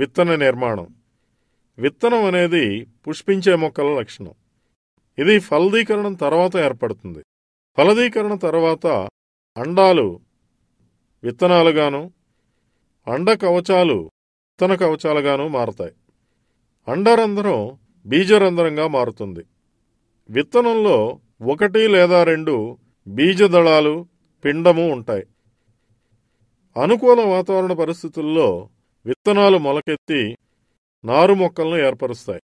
విత్తన నిర్మాణం విత్తనం అనేది పుష్పించే మొక్కల లక్షణం ఇది ఫలదీకరణం తర్వాత ఏర్పడుతుంది ఫలదీకరణ తర్వాత అండాలు విత్తనాలుగాను అండ కవచాలు విత్తన కవచాలుగాను మారతాయి అండరంధ్రం బీజరంధ్రంగా మారుతుంది విత్తనంలో ఒకటి లేదా రెండు బీజదళాలు పిండము ఉంటాయి అనుకూల వాతావరణ పరిస్థితుల్లో విత్తనాలు మొలకెత్తి నారు మొక్కలను ఏర్పరుస్తాయి